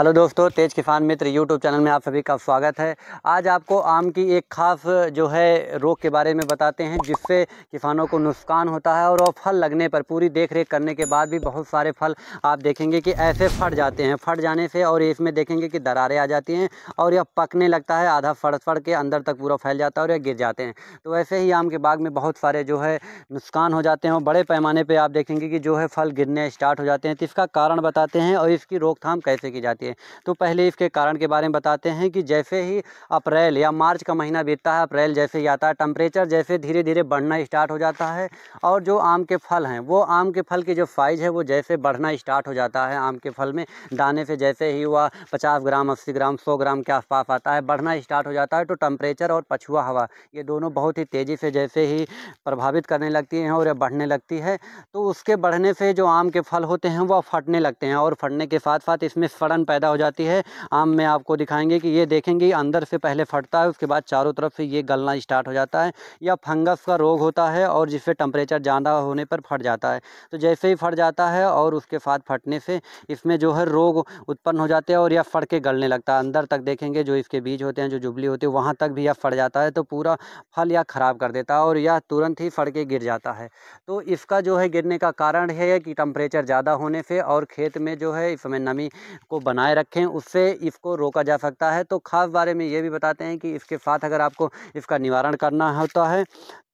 hello दोस्तों तेज किसान मित्र YouTube channel में आप सभी का स्वागत है आज आपको आम की एक खास जो है रोग के बारे में बताते हैं जिससे किसानों को नुकसान होता है और वो फल लगने पर पूरी देख रेख करने के बाद भी बहुत सारे फल आप देखेंगे कि ऐसे फट जाते हैं फट जाने से और इसमें देखेंगे कि दरारें आ जाती हैं और यह पकने लगता है आधा फड़ फड़ के अंदर तक पूरा फैल जाता है और यह गिर जाते हैं तो वैसे ही आम के बाग में बहुत सारे जो है नुकसान हो जाते हैं और बड़े पैमाने पर आप देखेंगे कि जो है फल गिरने स्टार्ट हो जाते हैं तो इसका कारण बताते हैं और इसकी रोकथाम कैसे की जाती है चाहिए तो पहले इसके कारण के बारे में बताते हैं कि जैसे ही अप्रैल या मार्च का महीना बीतता है अप्रैल जैसे ही आता है टम्परेचर जैसे धीरे धीरे बढ़ना स्टार्ट हो जाता है और जो आम के फल हैं वो आम के फल की जो साइज़ है वो जैसे बढ़ना स्टार्ट हो जाता है आम के फल में दाने से जैसे ही हुआ पचास ग्राम अस्सी ग्राम सौ ग्राम के आसपास आता है बढ़ना स्टार्ट हो जाता है तो टम्परेचर और पछुआ हवा ये दोनों बहुत ही तेज़ी से जैसे ही प्रभावित करने लगती हैं और बढ़ने लगती है तो उसके बढ़ने से जो आम के फल होते हैं वह फटने लगते हैं और फटने के साथ साथ इसमें सड़न पैदा पैदा हो जाती है आम में आपको दिखाएंगे कि ये देखेंगे अंदर से पहले फटता है उसके बाद चारों तरफ से ये गलना स्टार्ट हो जाता है या फंगस का रोग होता है और जिससे टेम्परेचर ज़्यादा होने पर फट जाता है तो जैसे ही फट जाता है और उसके साथ फटने से इसमें जो है रोग उत्पन्न हो जाते हैं और यह फट के गलने लगता है अंदर तक देखेंगे जो इसके बीज होते हैं जो जुबली होती है वहाँ तक भी यह फट जाता है तो पूरा फल यह ख़राब कर देता है और यह तुरंत ही फट के गिर जाता है तो इसका जो है गिरने का कारण है कि टम्परेचर ज़्यादा होने से और खेत में जो है इसमें नमी को बना बनाए रखें उससे इसको रोका जा सकता है तो ख़ास बारे में ये भी बताते हैं कि इसके साथ अगर आपको इसका निवारण करना होता है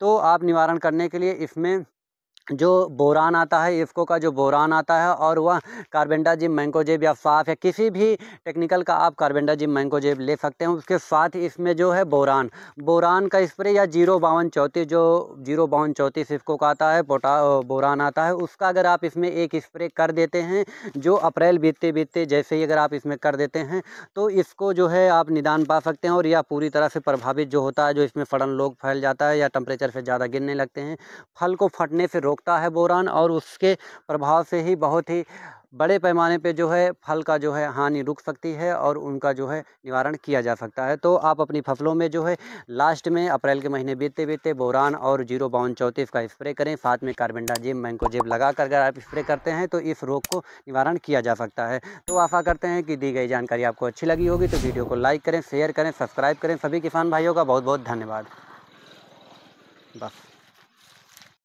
तो आप निवारण करने के लिए इसमें जो बोरान आता है इफ़्को का जो बोरान आता है और वह कार्बेंडाजिम मैंकोजेब या फाफ या किसी भी टेक्निकल का आप कार्बेंडाजिम मैंकोजेब ले सकते हैं उसके साथ ही इसमें जो है बोरान बोरान का स्प्रे या जीरो बावन चौंतीस जो जीरो बावन चौंतीस इफ़्को का आता है पोटा बोरान आता है उसका अगर आप इसमें एक स्प्रे कर देते हैं जो अप्रैल बीतते बीतते जैसे ही अगर आप इसमें कर देते हैं तो इसको जो है आप निदान पा सकते हैं और यह पूरी तरह से प्रभावित जो होता है जो इसमें फ़ड़न लोग फैल जाता है या टम्परेचर से ज़्यादा गिरने लगते हैं फल को फटने से रोक रोकता है बोरान और उसके प्रभाव से ही बहुत ही बड़े पैमाने पे जो है फल का जो है हानि रुक सकती है और उनका जो है निवारण किया जा सकता है तो आप अपनी फसलों में जो है लास्ट में अप्रैल के महीने बीतते बीतते बोरान और जीरो बावन चौंतीस का स्प्रे करें साथ में कार्बेंडाजिम मैंकोजेब लगा कर अगर आप स्प्रे करते हैं तो इस रोग को निवारण किया जा सकता है तो आशा करते हैं कि दी गई जानकारी आपको अच्छी लगी होगी तो वीडियो को लाइक करें शेयर करें सब्सक्राइब करें सभी किसान भाइयों का बहुत बहुत धन्यवाद बस